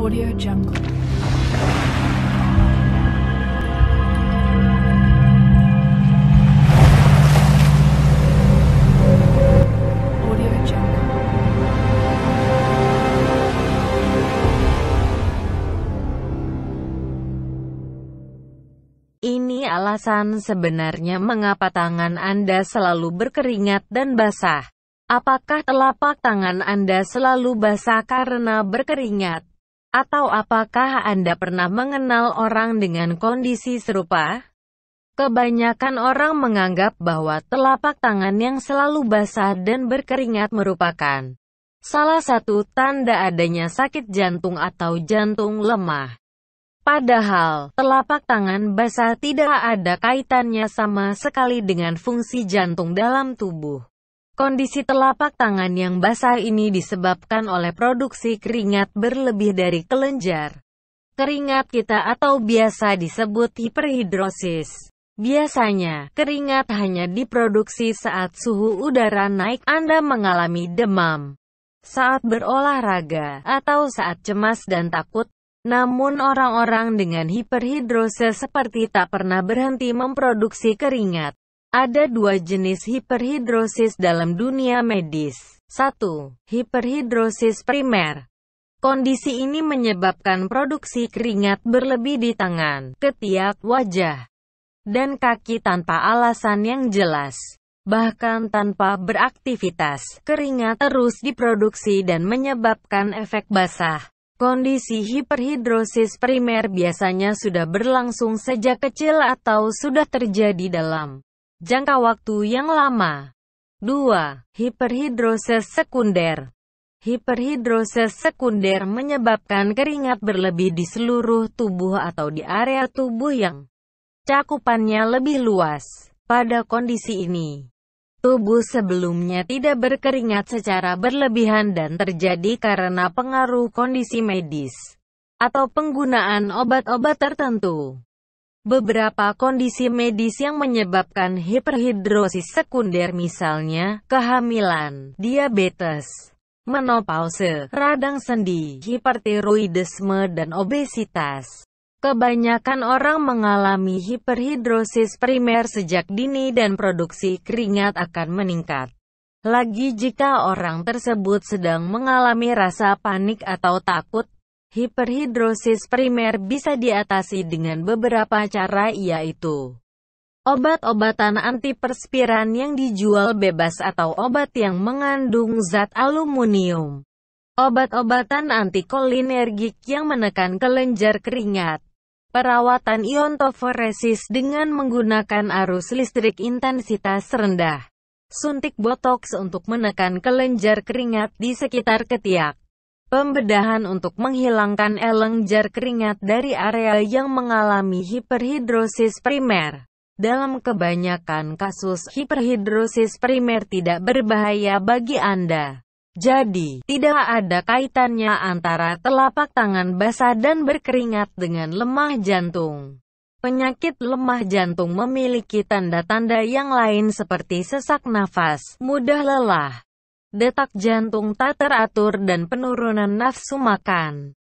Audio Jungle. Ini alasan sebenarnya mengapa tangan Anda selalu berkeringat dan basah. Apakah telapak tangan Anda selalu basah karena berkeringat? Atau apakah Anda pernah mengenal orang dengan kondisi serupa? Kebanyakan orang menganggap bahwa telapak tangan yang selalu basah dan berkeringat merupakan salah satu tanda adanya sakit jantung atau jantung lemah. Padahal, telapak tangan basah tidak ada kaitannya sama sekali dengan fungsi jantung dalam tubuh. Kondisi telapak tangan yang basah ini disebabkan oleh produksi keringat berlebih dari kelenjar. Keringat kita atau biasa disebut hiperhidrosis. Biasanya, keringat hanya diproduksi saat suhu udara naik Anda mengalami demam, saat berolahraga, atau saat cemas dan takut. Namun orang-orang dengan hiperhidrosis seperti tak pernah berhenti memproduksi keringat. Ada dua jenis hiperhidrosis dalam dunia medis. 1. Hiperhidrosis primer. Kondisi ini menyebabkan produksi keringat berlebih di tangan, ketiak, wajah, dan kaki tanpa alasan yang jelas. Bahkan tanpa beraktivitas, keringat terus diproduksi dan menyebabkan efek basah. Kondisi hiperhidrosis primer biasanya sudah berlangsung sejak kecil atau sudah terjadi dalam jangka waktu yang lama. 2. Hiperhidrosis sekunder Hiperhidrosis sekunder menyebabkan keringat berlebih di seluruh tubuh atau di area tubuh yang cakupannya lebih luas. Pada kondisi ini, tubuh sebelumnya tidak berkeringat secara berlebihan dan terjadi karena pengaruh kondisi medis atau penggunaan obat-obat tertentu. Beberapa kondisi medis yang menyebabkan hiperhidrosis sekunder misalnya, kehamilan, diabetes, menopause, radang sendi, hipertiroidisme dan obesitas. Kebanyakan orang mengalami hiperhidrosis primer sejak dini dan produksi keringat akan meningkat. Lagi jika orang tersebut sedang mengalami rasa panik atau takut, Hiperhidrosis primer bisa diatasi dengan beberapa cara yaitu obat-obatan antiperspiran yang dijual bebas atau obat yang mengandung zat aluminium. Obat-obatan antikolinergik yang menekan kelenjar keringat. Perawatan iontoforesis dengan menggunakan arus listrik intensitas rendah. Suntik botox untuk menekan kelenjar keringat di sekitar ketiak. Pembedahan untuk menghilangkan elengjar keringat dari area yang mengalami hiperhidrosis primer. Dalam kebanyakan kasus, hiperhidrosis primer tidak berbahaya bagi Anda. Jadi, tidak ada kaitannya antara telapak tangan basah dan berkeringat dengan lemah jantung. Penyakit lemah jantung memiliki tanda-tanda yang lain seperti sesak nafas, mudah lelah, detak jantung tak teratur dan penurunan nafsu makan.